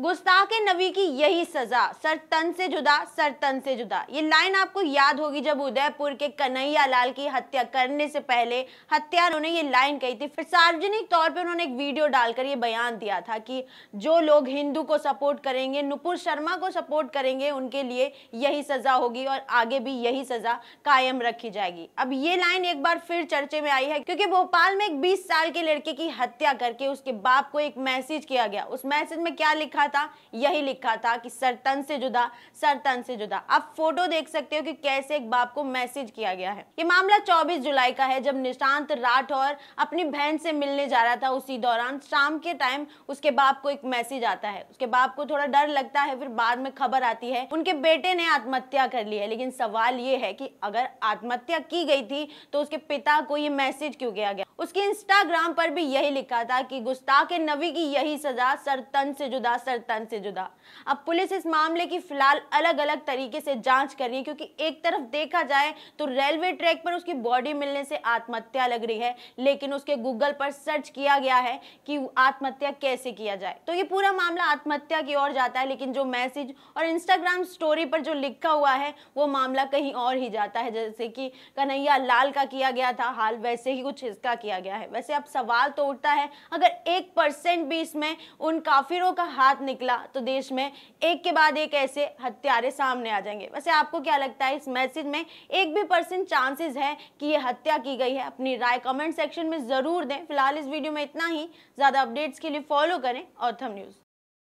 गुस्ताख नबी की यही सजा सर तन से जुदा सर तन से जुदा ये लाइन आपको याद होगी जब उदयपुर के कन्हैया लाल की हत्या करने से पहले हत्यारों ने ये लाइन कही थी फिर सार्वजनिक तौर पे उन्होंने एक वीडियो डालकर ये बयान दिया था कि जो लोग हिंदू को सपोर्ट करेंगे नुपुर शर्मा को सपोर्ट करेंगे उनके लिए यही सजा होगी और आगे भी यही सजा कायम रखी जाएगी अब ये लाइन एक बार फिर चर्चे में आई है क्योंकि भोपाल में एक बीस साल के लड़के की हत्या करके उसके बाप को एक मैसेज किया गया उस मैसेज में क्या लिखा लिखा था यही लिखा था कि सरतन से जुदा सरतन से जुदा आप फोटो देख सकते हो कि कैसे एक बाप को मैसेज किया गया है ये मामला 24 जुलाई का है जब निशांत राठौर अपनी बहन से मिलने जा रहा था उसी दौरान शाम के टाइम उसके बाप को एक मैसेज आता है उसके बाप को थोड़ा डर लगता है फिर बाद में खबर आती है उनके बेटे ने आत्महत्या कर ली है लेकिन सवाल ये है कि अगर आत्महत्या की गई थी तो उसके पिता को ये मैसेज क्यों किया गया उसके इंस्टाग्राम पर भी यही लिखा था कि गुस्ताख नबी की यही सजा सरतन से जुदा सर तन से जुदा अब पुलिस इस मामले की फिलहाल अलग अलग तरीके से जांच कर रही है क्योंकि एक तरफ देखा जाए तो रेलवे ट्रैक पर उसकी बॉडी मिलने से आत्महत्या लग रही है लेकिन उसके गूगल पर सर्च किया गया है कि आत्महत्या कैसे किया जाए तो ये पूरा मामला आत्महत्या की ओर जाता है लेकिन जो मैसेज और इंस्टाग्राम स्टोरी पर जो लिखा हुआ है वो मामला कहीं और ही जाता है जैसे कि कन्हैया लाल का किया गया था हाल वैसे ही कुछ इसका किया गया है वैसे अब सवाल तो उठता है अगर एक परसेंट भी इसमें उन काफिरों का हाथ निकला तो देश में एक के बाद एक ऐसे हत्यारे सामने आ जाएंगे वैसे आपको क्या लगता है इस मैसेज में एक भी परसेंट चांसेस है कि ये हत्या की गई है अपनी राय कमेंट सेक्शन में ज़रूर दें फिलहाल इस वीडियो में इतना ही ज़्यादा अपडेट्स के लिए फॉलो करें और थम न्यूज़